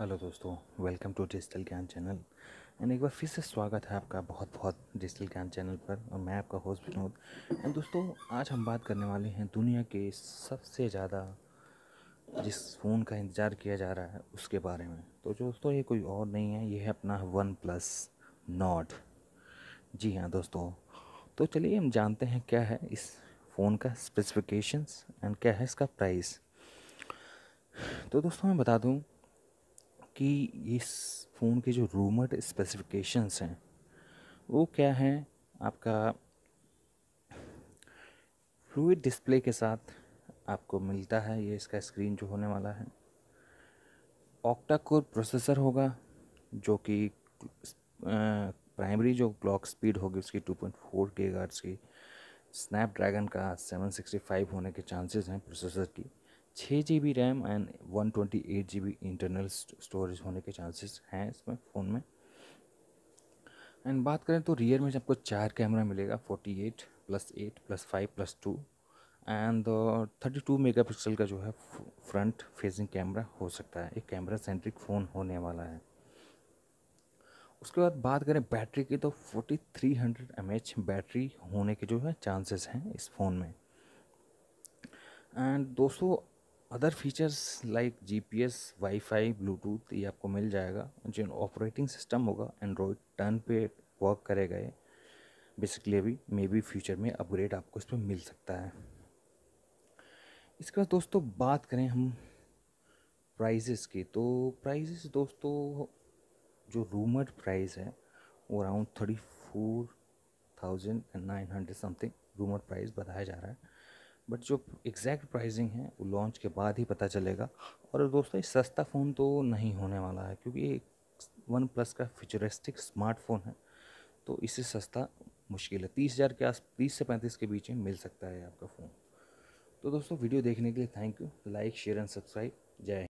hello दोस्तों welcome to digital Gyan channel and एक बार फिर से स्वागत है आपका बहुत बहुत डिजिटल ज्ञान चैनल पर और मैं आपका होस्ट विनोद एंड दोस्तों आज हम बात करने वाले हैं दुनिया के सबसे ज़्यादा जिस फ़ोन का इंतज़ार किया जा रहा है उसके बारे में तो दोस्तों ये कोई और नहीं है ये है अपना वन प्लस नॉट जी हाँ दोस्तों तो चलिए हम जानते हैं क्या है इस फ़ोन का स्पेसिफिकेशंस एंड क्या है इसका प्राइस तो दोस्तों मैं बता दूँ कि इस फ़ोन के जो रूमर्ड स्पेसिफिकेशंस हैं वो क्या हैं आपका फ्लूड डिस्प्ले के साथ आपको मिलता है ये इसका स्क्रीन जो होने वाला है ऑक्टा कोर प्रोसेसर होगा जो कि प्राइमरी जो क्लॉक स्पीड होगी उसकी 2.4 पॉइंट की स्नैपड्रैगन का 765 होने के चांसेस हैं प्रोसेसर की छः G B RAM and one twenty eight G B internal storage होने के चांसेस हैं इसमें फ़ोन में एंड बात करें तो रियर में आपको चार कैमरा मिलेगा forty eight plus eight plus five plus two and thirty two megapixel का जो है फ्रंट फेसिंग कैमरा हो सकता है एक कैमरा सेंट्रिक फ़ोन होने वाला है उसके बाद बात करें बैटरी की तो forty three hundred M H battery होने के जो है चांसेस हैं इस फ़ोन में एंड दो सौ other features like G P S wifi Bluetooth ये आपको मिल जाएगा जो ऑपरेटिंग सिस्टम होगा एंड्रॉयड टर्न पे वर्क करेगा ये बेसिकली अभी मे बी फ्यूचर में अपग्रेड आपको इस पर मिल सकता है इसके बाद दोस्तों बात करें हम प्राइजेस की तो प्राइजेस दोस्तों जो रूमर्ड प्राइस है वो around thirty four thousand and nine hundred something rumour price बताया जा रहा है बट जो एग्जैक्ट प्राइसिंग है वो लॉन्च के बाद ही पता चलेगा और दोस्तों ये सस्ता फ़ोन तो नहीं होने वाला है क्योंकि ये वन प्लस का फ्यूचरिस्टिक स्मार्टफोन है तो इससे सस्ता मुश्किल है तीस हज़ार के आस तीस से पैंतीस के बीच में मिल सकता है आपका फ़ोन तो दोस्तों वीडियो देखने के लिए thank you like share and subscribe जय